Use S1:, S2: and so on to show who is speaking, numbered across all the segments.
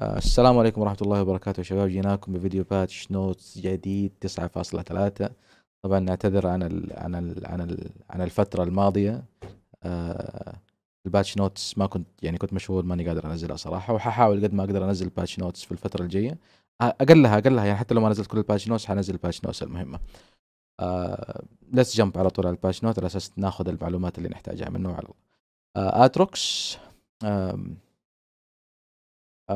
S1: آه، السلام عليكم ورحمة الله وبركاته شباب جيناكم بفيديو باتش نوتس جديد 9.3 طبعا نعتذر عن ال عن ال عن ال عن الفترة الماضية آه، الباتش نوتس ما كنت يعني كنت مشغول ماني قادر انزلها صراحة وححاول قد ما اقدر انزل باتش نوتس في الفترة الجاية اقلها اقلها يعني حتى لو ما نزلت كل الباتش نوتس حنزل الباتش نوتس المهمة آه ليتس جمب على طول على الباتش نوت على اساس ناخذ المعلومات اللي نحتاجها منه على اتروكس آه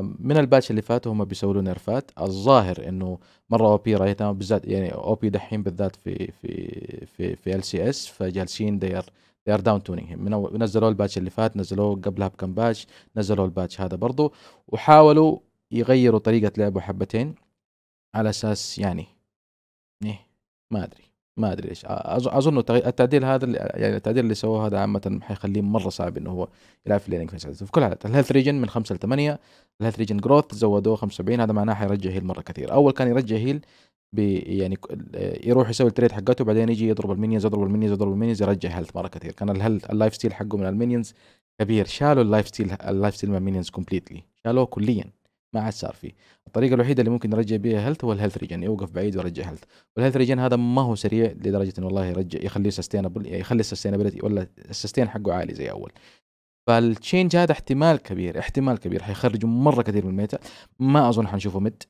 S1: من الباتش اللي فات هم بيسووا له نيرفات الظاهر انه مره او بي رايتها بالذات يعني او بي دحين بالذات في في في في ال سي اس فجالسين دير they داون تونينج him نزلوا الباتش اللي فات نزلوه قبلها بكم باتش نزلوا الباتش هذا برضو وحاولوا يغيروا طريقة لعبه حبتين على أساس يعني إيه ما أدري ما ادري ليش اظن التعديل هذا يعني التعديل اللي سووه هذا عامه حيخليه مره صعب انه هو يلعب في اللينك في كل حالات الهيلث ريجن من 5 ل 8 الهيلث ريجن جروث زودوه 75 هذا معناه حيرجع هيل مره كثير اول كان يرجع هيل بي يعني يروح يسوي التريد حقته وبعدين يجي يضرب المينيونز يضرب المينيونز يضرب المينيونز يرجع هيلث مره كثير كان الهيلث اللايف ستيل حقه من المينيونز كبير شالوا اللايف ستيل اللايف ستيل من المينيونز كومبليتلي شالوه كليا ما عاد صار فيه الطريقه الوحيده اللي ممكن نرجع بها هيلث هو الهيلث ريجن يوقف بعيد ويرجع هيلث والهيلث ريجن هذا ما هو سريع لدرجه انه والله يرجع يخليه سستينبل يعني يخلي السستينابيلتي ولا السستين حقه عالي زي اول فالتشينج هذا احتمال كبير احتمال كبير حيخرجوا مره كثير من الميتا ما اظن حنشوفه ميد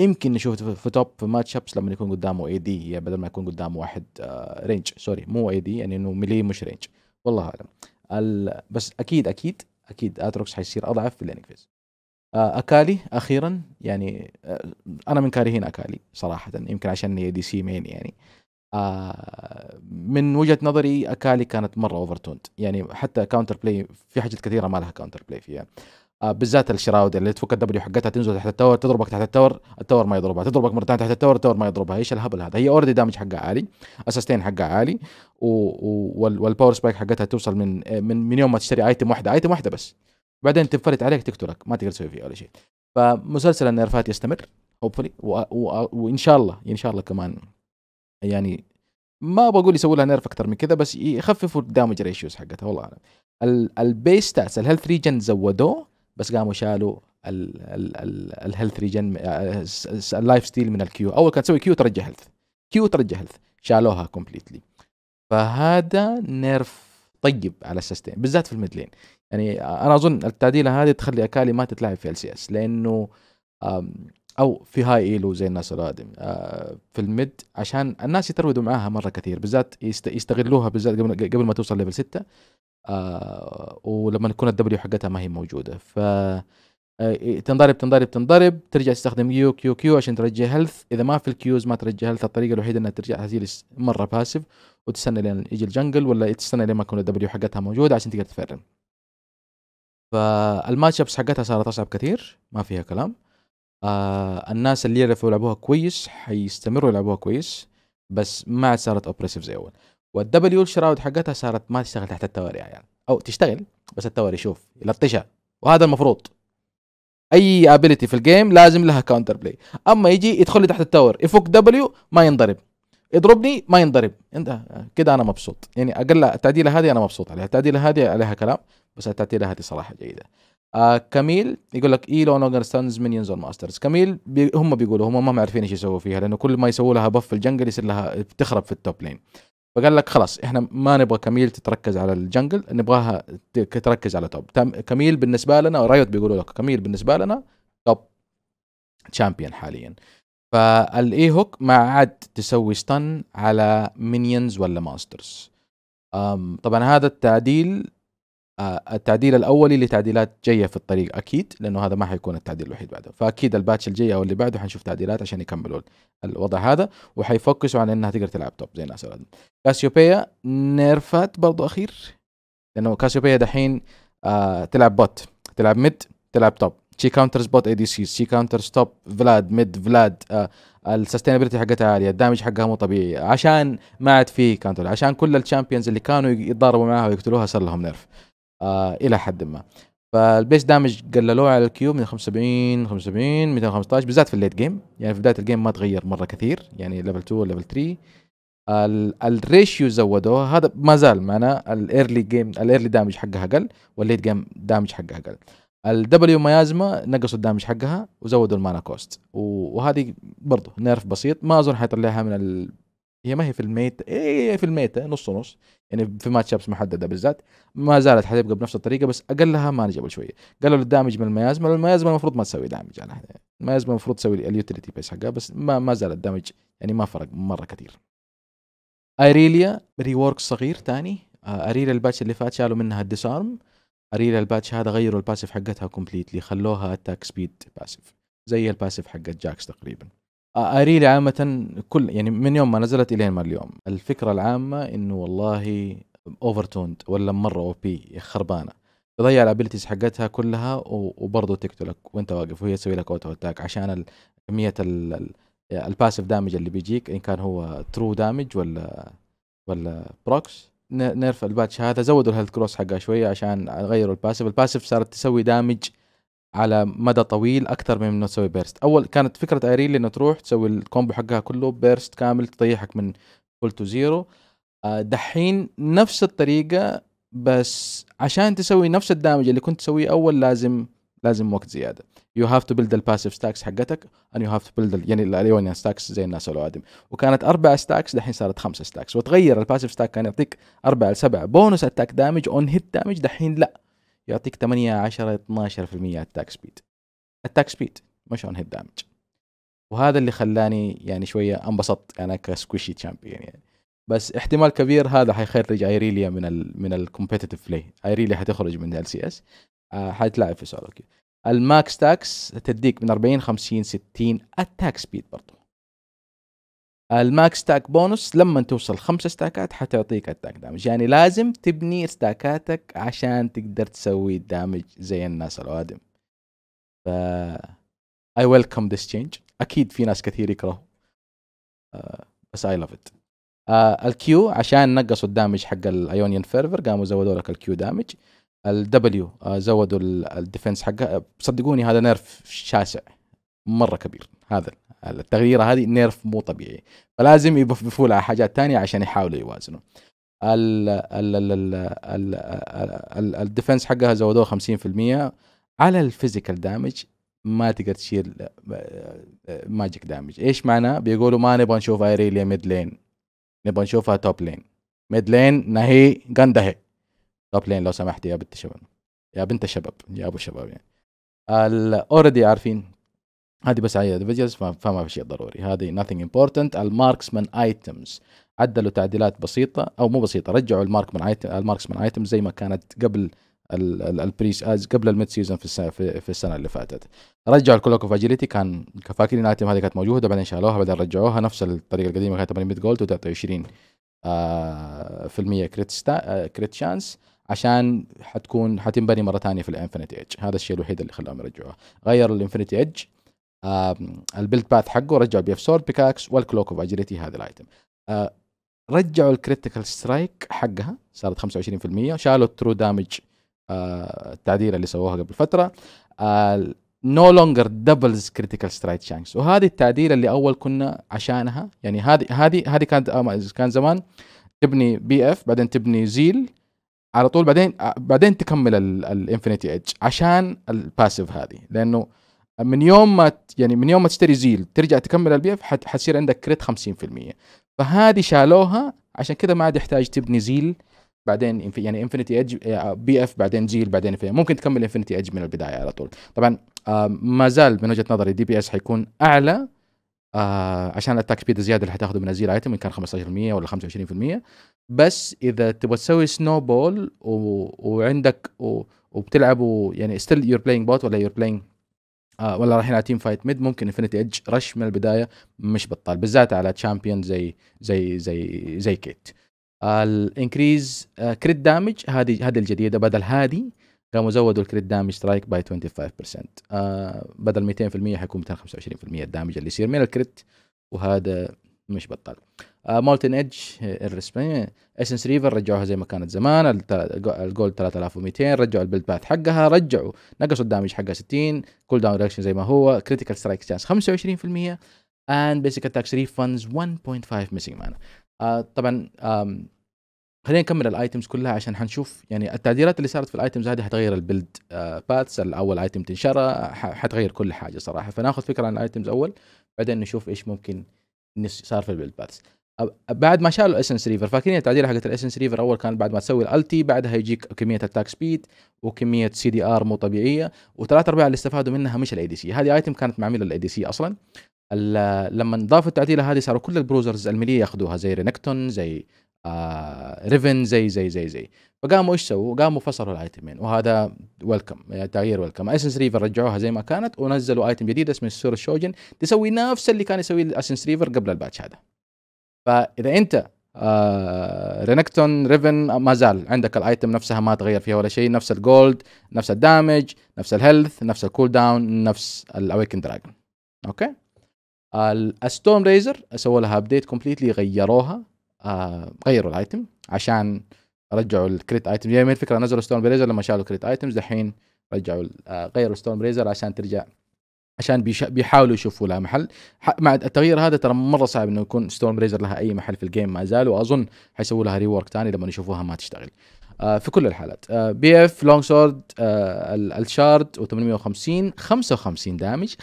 S1: يمكن نشوفه في توب في ماتش ابس لما يكون قدامه اي دي بدل ما يكون قدامه واحد آه رينج سوري مو اي دي يعني انه ملي مش رينج والله اعلم بس اكيد اكيد اكيد اتروكس حيصير اضعف في اللينك فيز آه، اكالي اخيرا يعني آه، انا من كارهين اكالي صراحه يمكن عشان هي دي سي مين يعني آه، من وجهه نظري اكالي كانت مره اوفر توند يعني حتى كاونتر بلاي في حاجات كثيره ما لها كاونتر بلاي فيها بالذات الشراود اللي تفك الدبليو حقتها تنزل تحت التاور تضربك تحت التاور التاور ما يضربها تضربك مرتين تحت التاور التاور ما يضربها ايش الهبل هذا هي اوريدي دامج حقها عالي اساستين حقها عالي و... و... والباور سبايك حقتها توصل من من من يوم ما تشتري ايتم واحده ايتم واحده بس بعدين تنفلت عليك تقتلك ما تقدر تسوي فيه ولا شيء فمسلسل النرفات يستمر هوبفلي وان شاء الله ان شاء الله كمان يعني ما بقول يسووا لها نيرف اكثر من كذا بس يخففوا الدامج ريشيوز حقتها والله اعلم البيس ستاتس الهيلث ريجن زودوه بس قاموا شالوا الهيلث ريجن اللايف ستيل من الكيو اول كانت تسوي كيو ترجع هيلث كيو ترجع هيلث شالوها كومبليتلي فهذا نيرف طيب على السيستم بالذات في الميد لين يعني انا اظن التعديله هذه تخلي اكالي ما تتلعب في ال سي اس لانه او في هاي ايلو زي الناس القادم آه، في الميد عشان الناس يترودوا معاها مره كثير بالذات يستغلوها بالذات قبل ما توصل ليفل 6 آه، ولما تكون الدبليو حقتها ما هي موجوده ف تنضرب تنضرب تنضرب ترجع تستخدم يو كيو كيو عشان ترجع هيلث اذا ما في الكيوز ما ترجع هيلث الطريقه الوحيده انها ترجع هزيل مره باسف وتستنى لين يجي الجنجل ولا تستنى لين ما تكون الدبليو حقتها موجوده عشان تقدر تفرم فالماتش ابس حقتها صارت اصعب كثير ما فيها كلام آه الناس اللي يعرفوا يلعبوها كويس حيستمروا يلعبوها كويس بس ما عاد صارت اوبريسيف زي اول والدبليو الشراود حقتها صارت ما تشتغل تحت التواري يعني او تشتغل بس التواري شوف يلطشها وهذا المفروض اي ابيلتي في الجيم لازم لها كاونتر بلاي اما يجي يدخل لي تحت التاور يفك دبليو ما ينضرب يضربني ما ينضرب انت كده انا مبسوط يعني اقل التعديله هذه انا مبسوط عليها التعديله هذه عليها كلام بس التعديله هذه صراحه جيده آه كميل يقول لك ايلو ستانز مينيونز ماسترز كميل بي هم بيقولوا هم ما عارفين ايش يسووا فيها لانه كل ما يسووا لها بف في الجنجل يصير لها بتخرب في التوب لين فقال لك خلاص احنا ما نبغى كميل تتركز على الجنجل نبغاها تركز على توب كميل بالنسبه لنا رايوت بيقولوا لك كميل بالنسبه لنا توب تشامبيون حاليا فالاي هوك ما عاد تسوي ستان على مينيونز ولا ماسترز طبعا هذا التعديل آه، التعديل الاولي لتعديلات جايه في الطريق اكيد لانه هذا ما حيكون التعديل الوحيد بعده فاكيد الباتش الجاي او اللي بعده حنشوف تعديلات عشان يكملوا الوضع هذا وحيفكسوا على انها تقدر تلعب توب زي الناس كاسيوبيا نيرفات برضو اخير لانه كاسيوبيا دحين آه تلعب بوت تلعب ميد تلعب توب شي كاونترز بوت اي دي سي شي كاونترز توب فلاد ميد فلاد آه السستينابيلتي حقتها عاليه الدامج حقها مو طبيعي عشان ما عاد في كانتر عشان كل الشامبيونز اللي كانوا يتضاربوا معاها ويقتلوها صار لهم نيرف آه الى حد ما فالبيس دامج قللوه على الكيو من 75 75 215 بالذات في الليت جيم يعني في بدايه الجيم ما تغير مره كثير يعني ليفل 2 وليفل 3 الريشيو زودوها هذا ما زال معنا الايرلي جيم الايرلي دامج حقها اقل والليت جيم دامج حقها اقل الدبليو ميازما نقصوا الدامج حقها وزودوا المانا كوست وهذه برضه نيرف بسيط ما اظن حيطلعها من هي ما هي في الميت إيه، إيه، إيه، هي في الميتا نص نص يعني في ماتش ابس محدده بالذات ما زالت حتبقى بنفس الطريقه بس اقلها مانجبل شويه قالوا الدامج من الميازما الميازما المفروض ما تسوي دامج على يعني الميازما المفروض تسوي اليوتيليتي بيس حقها بس ما ما زال الدامج يعني ما فرق مره كثير ايريليا ريورك صغير ثاني اريليا آه، الباتش اللي فات شالوا منها الديسارم اريليا الباتش هذا غيروا الباسيف حقتها كومبليتلي خلوها اتاك سبيد باسيف زي الباسيف حقت جاكس تقريبا اريلي عامه كل يعني من يوم ما نزلت الين ما اليوم الفكره العامه انه والله اوفر توند ولا مره او بي خربانه تضيع الابيلتيز حقتها كلها وبرضه تقتلك وانت واقف وهي تسوي لك اوتو اتاك عشان كميه الباسف دامج اللي بيجيك ان كان هو ترو دامج ولا ولا بروكس نيرف الباتش هذا زودوا الهيلث كروس حقها شويه عشان غيروا الباسف الباسف صارت تسوي دامج على مدى طويل اكثر من انه تسوي بيرست اول كانت فكره ايريلي انه تروح تسوي الكومبو حقها كله بيرست كامل تطيحك من فول تو زيرو دحين نفس الطريقه بس عشان تسوي نفس الدامج اللي كنت تسويه اول لازم لازم وقت زياده يو هاف تو بيلد الباسيف ستاكس حقتك ان يو هاف تو بيلد يعني الايونيان ستاكس زي الناس الوادم وكانت اربع ستاكس دحين صارت خمسه ستاكس وتغير الباسيف ستاك كان يعطيك اربع لسبع بونس اتاك دامج اون هيت دامج دحين لا يعطيك 8 10 12% التاك سبيد التاك سبيد مش اون هيد دامج وهذا اللي خلاني يعني شويه انبسطت انا كسكوشي تشامبيون يعني بس احتمال كبير هذا حيخرج ايريليا من الـ من الكومبيتيتف بلاي ايريليا حتخرج من ال سي اس حتلعب في سولو كيو الماكس تاكس تديك من 40 50 60 التاك سبيد برضه الماك ستاك بونص لما توصل خمسة ستاكات حتعطيك اتاك دامج يعني لازم تبني ستاكاتك عشان تقدر تسوي الدامج زي الناس الاوادم ف اي ويلكم this تشينج اكيد في ناس كثير يكرهوا آه، بس اي لاف ات الكيو عشان نقصوا الدامج حق الايونيان فيرفر قاموا زودوا لك الكيو دامج الدبليو آه، زودوا الديفنس حقها صدقوني هذا نيرف شاسع مره كبير هذا التغييره هذه نيرف مو طبيعي فلازم يبففوا لها حاجات ثانيه عشان يحاولوا يوازنوا الديفنس حقها زودوه 50% على الفيزيكال دامج ما تقدر تشيل آه، ماجيك دامج ايش معناه بيقولوا ما نبغى نشوف ايريليا ميد لين نبغى نشوفها توب لين ميد لين نهي قنده توب لين لو سمحت يا بنت الشباب يا بنت الشباب يا ابو شباب يعني اوريدي عارفين هذه بس على ديفيجلز فما في شيء ضروري هذه nothing important الماركسمان ايتمز عدلوا تعديلات بسيطه او مو بسيطه رجعوا الماركسمن ايتم الماركسمان زي ما كانت قبل البريس از آه، قبل الميد سيزون في السنه في السنه اللي فاتت رجعوا الكلوك اوف اجيلتي كان كفاكرين الايتم هذه كانت موجوده بعدين شالوها بعدين رجعوها نفس الطريقه القديمه كانت 800 جولد وتعطي 20 آه، في المية كريت ستا... كريت شانس عشان حتكون حتنبني مره ثانيه في الانفينيتي ايدج هذا الشيء الوحيد اللي خلاهم يرجعوها غيروا الانفينيتي ايدج البيلد باث حقه رجعوا بي اف سورد بيكاكس والكلوك اوف اجيلتي هذا الايتم آه، رجعوا الكريتيكال سترايك حقها صارت 25% شالوا الترو دامج آه، التعديل اللي سووها قبل فتره نو لونجر دبلز كريتيكال سترايك شانكس وهذه التعديل اللي اول كنا عشانها يعني هذه هذه هذه كانت آه، كان زمان تبني بي اف بعدين تبني زيل على طول بعدين بعدين تكمل الانفينيتي ايدج عشان الباسيف هذه لانه من يوم ما يعني من يوم ما تشتري زيل ترجع تكمل البي اف حتصير عندك كريت 50% فهذه شالوها عشان كذا ما عاد يحتاج تبني زيل بعدين يعني انفينيتي ايدج بي اف بعدين زيل بعدين في ممكن تكمل انفينيتي ايدج من البدايه على طول طبعا ما زال من وجهه نظري دي بي اس حيكون اعلى آه، عشان الاتاك سبيد الزياده اللي حتاخذه من الزيل ايتم ان كان 15% ولا 25% بس اذا تبغى تسوي سنو بول و... وعندك و... وبتلعبوا يعني ستيل يور بلاينج بوت ولا يور بلاينج آه، ولا رايحين على تيم فايت ميد ممكن انفنتي ايدج رش من البدايه مش بطال بالذات على تشامبيون زي زي زي زي كيت آه، الانكريز كريت آه، دامج هذه هذه الجديده بدل هذه قاموا زودوا الكريت دامج سترايك باي 25% بدل 200% حيكون 225% الدامج اللي يصير من الكريت وهذا مش بطال مولتن ايدج الرسمي اسنس ريفر رجعوها زي ما كانت زمان الجولد 3200 رجعوا البيلد باث حقها رجعوا نقصوا الدامج حقها 60 كول داون ريدكشن زي ما هو كريتيكال سترايك تشانس 25% اند بيسك اتاكس ريفاندز 1.5 ميسنج مانا طبعا خلينا نكمل الايتمز كلها عشان حنشوف يعني التعديلات اللي صارت في الايتمز هذه حتغير البيلد باتس الاول ايتم تنشرى حتغير كل حاجه صراحه فناخذ فكره عن الايتمز اول بعدين نشوف ايش ممكن صار في البيلد باث بعد ما شالوا الاسنس ريفر فاكرين التعديله حقت الاسنس ريفر اول كان بعد ما تسوي الالتي بعدها يجيك كميه التاك سبيد وكميه سي دي ار مو طبيعيه وثلاث ارباع اللي استفادوا منها مش الاي دي سي هذه ايتم كانت معمله للاي دي سي اصلا لما نضاف التعديله هذه صاروا كل البروزرز المليه ياخذوها زي رينكتون زي آه، ريفن زي زي زي زي فقاموا ايش سووا؟ قاموا فصلوا الايتمين وهذا ويلكم يعني تغيير ويلكم اسنس ريفر رجعوها زي ما كانت ونزلوا ايتم جديد اسمه السور الشوجن تسوي نفس اللي كان يسويه الاسنس ريفر قبل الباتش هذا فاذا انت آه رينكتون ريفن ما زال عندك الايتم نفسها ما تغير فيها ولا شيء نفس الجولد نفس الدامج نفس الهيلث نفس الكول داون نفس الاويكن دراجون اوكي الستورم ريزر سووا لها ابديت كومبليتلي غيروها آه، غيروا الايتم عشان رجعوا الكريت ايتم يعني الفكره نزلوا ستون بريزر لما شالوا كريت ايتمز الحين رجعوا آه، غيروا ستون بريزر عشان ترجع عشان بيحاولوا يشوفوا لها محل مع التغيير هذا ترى مره صعب انه يكون ستون بريزر لها اي محل في الجيم ما زال واظن حيسووا لها ريورك ثاني لما يشوفوها ما تشتغل آه، في كل الحالات بي اف لونج سورد الشارد و850 55 دامج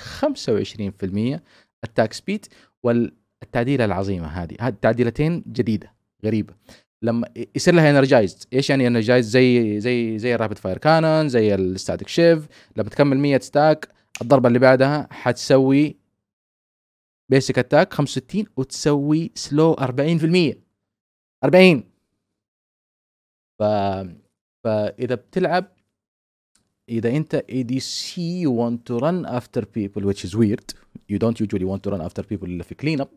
S1: 25% اتاك سبيد وال التعديله العظيمه هذه هذه تعديلتين جديده غريبه لما يصير لها انرجايزد ايش يعني انرجايز زي زي زي الرابد فاير كانون زي الستاتيك شيف لما تكمل 100 ستاك الضربه اللي بعدها حتسوي بيسك اتاك 65 وتسوي سلو 40% 40 ف فاذا بتلعب اذا انت ADC you want to run after people which is weird you don't usually want to run after people الا في clean up او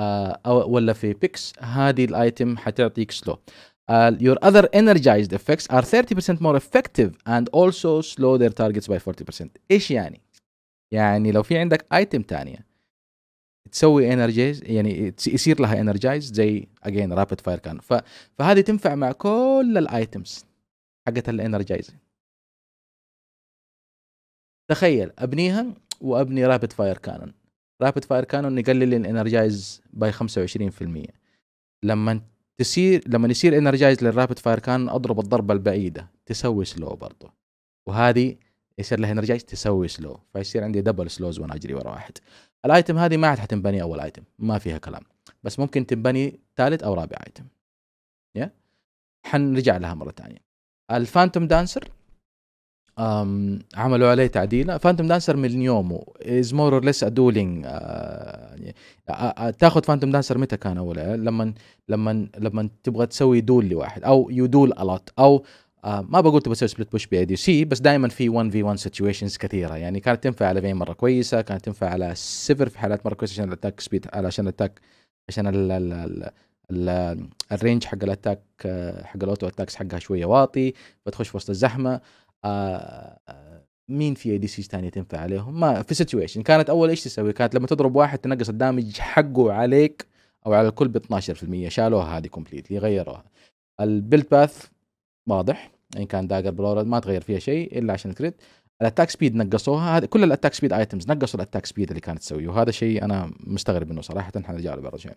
S1: آه، او ولا في بيكس هذه الايتم حتعطيك سلو Uh, آه، your other energized effects are 30% more effective and also slow their targets by 40% ايش يعني؟ يعني لو في عندك ايتم ثانيه تسوي انرجيز يعني يصير لها انرجايز زي اجين رابيد فاير كان فهذه تنفع مع كل الايتمز حقت الانرجايزنج تخيل ابنيها وابني رابد فاير كانون رابد فاير كانون يقلل لي الانرجايز باي 25% لما تصير لما يصير انرجايز للرابد فاير كانون اضرب الضربه البعيده تسوي سلو برضه وهذه يصير لها انرجايز تسوي سلو فيصير عندي دبل سلوز وانا اجري ورا واحد الايتم هذه ما عاد حتنبني اول ايتم ما فيها كلام بس ممكن تنبني ثالث او رابع ايتم يا حنرجع لها مره ثانيه الفانتوم دانسر عملوا عليه تعديل فانتوم دانسر من يومه از مور اور ليس دولينج تاخذ فانتوم دانسر متى كان اول لما لما لما تبغى تسوي دول لواحد او يو دول الوت او آه، ما بقول تبغى تسوي سبليت بوش بي دي سي بس دائما في 1 في 1 سيتويشنز كثيره يعني كانت تنفع على فين مره كويسه كانت تنفع على سيفر في حالات مره كويسه عشان الاتاك سبيد عشان الاتاك عشان ال ال ال الرينج حق الاتاك آه، حق الاوتو اتاكس حقها شويه واطي بتخش في وسط الزحمه آه، آه، مين في اي دي سيز ثانيه تنفع عليهم ما في سيتويشن كانت اول ايش تسوي كانت لما تضرب واحد تنقص الدامج حقه عليك او على الكل ب 12% شالوها هذه كومبليتلي غيروها البيلد باث واضح ان كان داجر بلورد ما تغير فيها شيء الا عشان الكريت الاتاك سبيد نقصوها هذا كل الاتاك سبيد ايتمز نقصوا الاتاك سبيد اللي كانت تسويه وهذا شيء انا مستغرب منه صراحه نرجع له برجع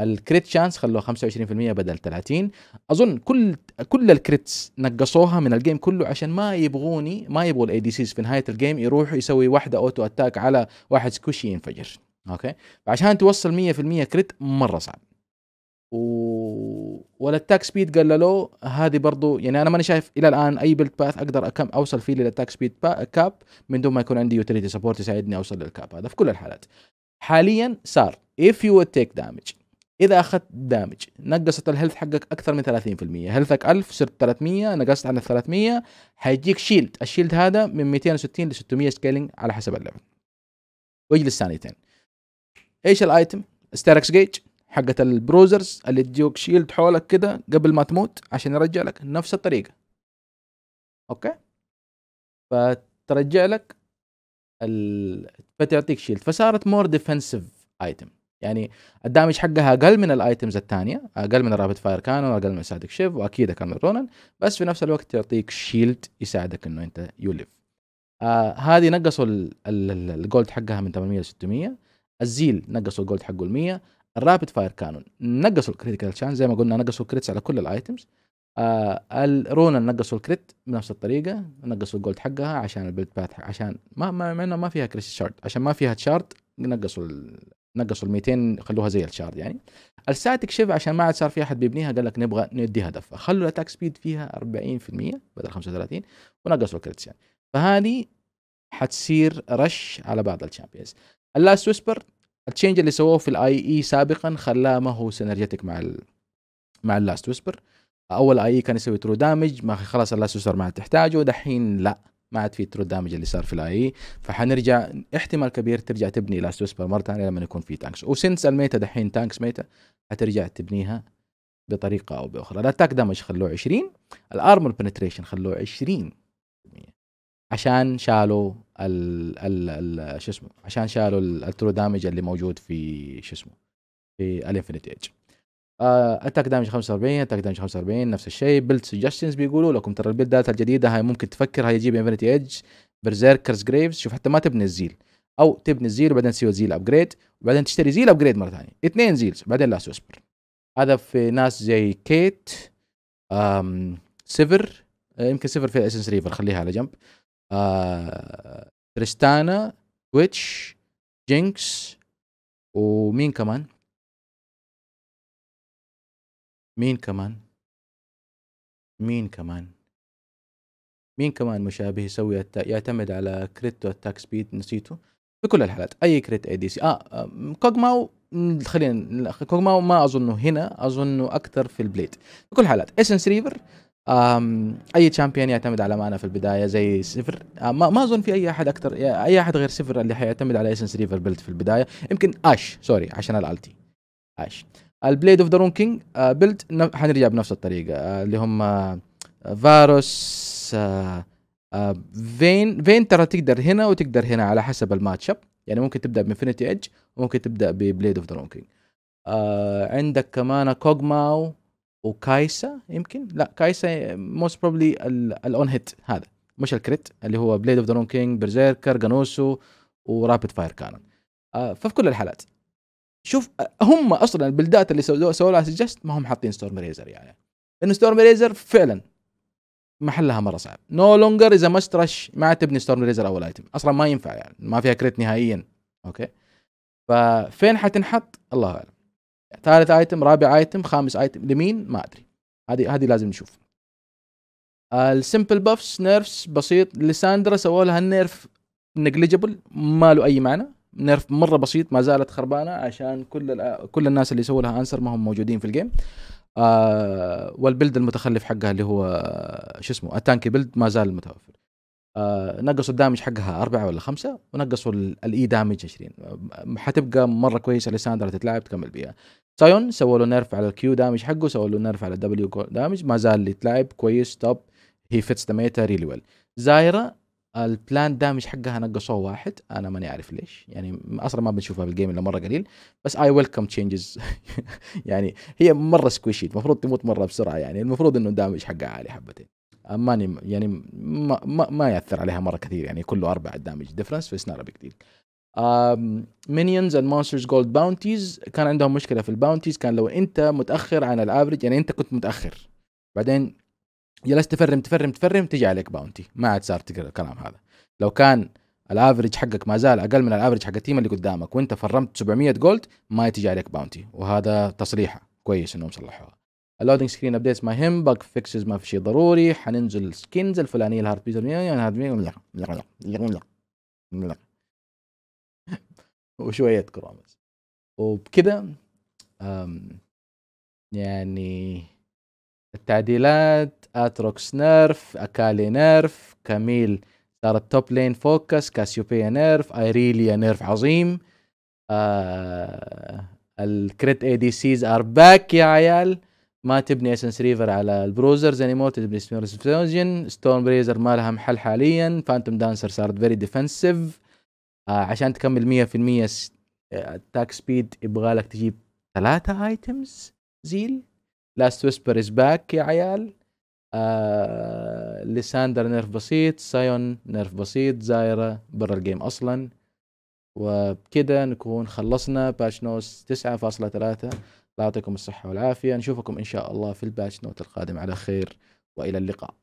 S1: الكريت شانس خلوه 25% بدل 30 اظن كل كل الكريتس نقصوها من الجيم كله عشان ما يبغوني ما يبغوا الاي دي سيز في نهايه الجيم يروحوا يسوي واحده اوتو اتاك على واحد سكوشي ينفجر اوكي فعشان توصل 100% كريت مره صعب و... ولا التاك سبيد قللوه هذه برضو يعني انا ماني شايف الى الان اي بيلد باث اقدر أكم اوصل فيه للتاك سبيد با... كاب من دون ما يكون عندي يوتيليتي سبورت يساعدني اوصل للكاب هذا في كل الحالات حاليا صار if you would take damage اذا اخذت دامج نقصت الهيلث حقك اكثر من 30% هيلثك 1000 صرت 300 نقصت عن ال 300 حيجيك شيلد الشيلد هذا من 260 ل 600 سكيلينج على حسب اللعبه واجلس ثانيتين ايش الايتم ستاركس جيج حقت البروزرز اللي تجيك شيلد حولك كده قبل ما تموت عشان يرجع لك نفس الطريقة اوكي فترجع لك ال... فتعطيك شيلد فصارت مور ديفنسيف ايتم يعني الدامج حقها اقل من الايتمز الثانيه اقل من الرابد فاير كانون اقل من سادك شيف واكيد اقل من رونن بس في نفس الوقت تعطيك شيلد يساعدك انه انت يوليف آه هذه نقصوا الجولد حقها من 800 ل 600 الزيل نقصوا الجولد حقه ال 100 الرابد فاير كانون نقصوا الكريتيكال شانس زي ما قلنا نقصوا الكريتس على كل الايتمز آه الرونا نقصوا الكريت بنفس الطريقه نقصوا الجولد حقها عشان البيلد باث عشان ما ما ما, ما فيها كريس شارد عشان ما فيها تشارد نقصوا ال... نقصوا ال 200 خلوها زي الشارد يعني الساتك شيف عشان ما عاد صار في احد بيبنيها قال لك نبغى ندي هدف خلوا الاتاك سبيد فيها 40% بدل 35 ونقصوا الكريتس يعني فهذه حتصير رش على بعض الشامبيونز اللاست ويسبر التشينج اللي سووه في الاي اي e سابقا خلاه ما هو سينرجيتك مع الـ مع اللاست ويسبر اول اي اي e كان يسوي ترو دامج ما خلاص اللاست ويسبر ما عاد تحتاجه دحين لا ما عاد في ترو دامج اللي صار في الاي اي e. فحنرجع احتمال كبير ترجع تبني لاست ويسبر مره ثانيه لما يكون في تانكس وسنس الميتا دحين تانكس ميتا حترجع تبنيها بطريقه او باخرى الاتاك دامج خلوه 20 الارمر بنتريشن خلوه 20 عشان شالوا ال ال شو اسمه عشان شالوا الترو دامج اللي موجود في شو اسمه في الانفينيت ايج اتاك دامج 45 اتاك دامج 45 نفس الشيء بيلد سجستنز بيقولوا لكم ترى البيلدات الجديده هاي ممكن تفكر هاي يجيب انفينيت ايج برزيركرز جريفز شوف حتى ما تبني الزيل او تبني الزيل وبعدين تسوي زيل ابجريد وبعدين تشتري زيل ابجريد مره ثانيه اثنين زيلز بعدين لا اصبر هذا في ناس زي كيت أم سيفر آه، يمكن سيفر في اسنس ريفر خليها على جنب آه، تريستانا تويتش جينكس ومين كمان مين كمان مين كمان مين كمان مشابه يسوي الت... يعتمد على كريتو اتاك سبيد نسيته في كل الحالات اي كريت اي دي سي اه, آه، كوجماو خلينا كوجماو ما اظنه هنا اظنه اكثر في البليد في كل الحالات اسنس ريفر اي تشامبيون يعتمد على مانا في البدايه زي سفر آه، ما, ما اظن في اي احد اكثر اي احد غير سفر اللي حيعتمد على اسنس ريفر بيلت في البدايه يمكن اش سوري عشان الالتي اش البليد اوف ذا رون كينج بيلت حنرجع بنفس الطريقه آه، اللي هم فاروس فين فين ترى تقدر هنا وتقدر هنا على حسب الماتش اب يعني ممكن تبدا بانفينيتي ايدج وممكن تبدا ببليد اوف ذا رون كينج عندك كمان كوغماو وكايسا يمكن لا كايسا موست بروبلي الاون هيت هذا مش الكريت اللي هو بليد اوف ذا رون كينج برزيركر جانوسو ورابد فاير كانون آه، ففي كل الحالات شوف هم اصلا البلدات اللي سووا لها سجست ما هم حاطين ستورم ريزر يعني لان ستورم ريزر فعلا محلها مره صعب نو لونجر اذا ماست رش ما تبني ستورم ريزر اول ايتم اصلا ما ينفع يعني ما فيها كريت نهائيا اوكي ففين حتنحط الله اعلم ثالث ايتم رابع ايتم خامس ايتم لمين ما ادري هذه هذه لازم نشوف السمبل بافس نيرفس بسيط لساندرا سووا لها النيرف نجليجبل ما له اي معنى نيرف مره بسيط ما زالت خربانه عشان كل كل الناس اللي يسووا لها انسر ما هم موجودين في الجيم آه والبلد المتخلف حقها اللي هو آه، شو اسمه التانكي بلد ما زال متوفر آه نقصوا الدامج حقها أربعة ولا خمسة ونقصوا الإي دامج 20 حتبقى مرة كويسة لساندرا تتلعب تكمل بيها سايون سووا له نيرف على الكيو دامج حقه سووا له نيرف على الدبليو دامج ما زال يتلاعب كويس توب هي فيتس ذا ميتا ريلي ويل زايرا البلان دامج حقها نقصوه واحد انا ماني عارف ليش يعني اصلا ما بنشوفها بالجيم الا مره قليل بس اي ويلكم تشينجز يعني هي مره سكويشي المفروض تموت مره بسرعه يعني المفروض انه الدامج حقها عالي حبتين ماني يعني ما, ما, ما ياثر عليها مره كثير يعني كله اربع دامج ديفرنس فيس نار بيج ديل مينيونز اند مونسترز جولد باونتيز كان عندهم مشكله في الباونتيز كان لو انت متاخر عن الافرج يعني انت كنت متاخر بعدين جلست تفرم تفرم تفرم تجي عليك باونتي ما عاد صار تقرا الكلام هذا لو كان الافرج حقك ما زال اقل من الافرج حق التيم اللي قدامك وانت فرمت 700 جولد ما تجي عليك باونتي وهذا تصريحه كويس انهم صلحوها اللودنج سكرين ابديتس ما يهم بق فيكسز ما في شيء ضروري حننزل سكينز الفلانيه الهارد بيز وشويه كرامز وبكذا يعني التعديلات اتروكس نيرف اكالي نيرف كاميل صارت توب لين فوكس كاسيوبيا نيرف ايريليا نيرف عظيم آه الكريت اي دي سيز ار باك يا عيال ما تبني اسنس ريفر على البروزرز اني مور تبني ستون بريزر ما لها محل حاليا فانتوم دانسر صارت فيري ديفنسيف آه، عشان تكمل 100% التاك سبيد يبغى لك تجيب ثلاثة ايتمز زيل لاست ويسبر از باك يا عيال آه لساندر نيرف بسيط سايون نيرف بسيط زايرة برا الجيم اصلا وبكده نكون خلصنا باتش نوس 9.3 الله يعطيكم الصحة والعافية نشوفكم ان شاء الله في الباتش نوت القادم على خير والى اللقاء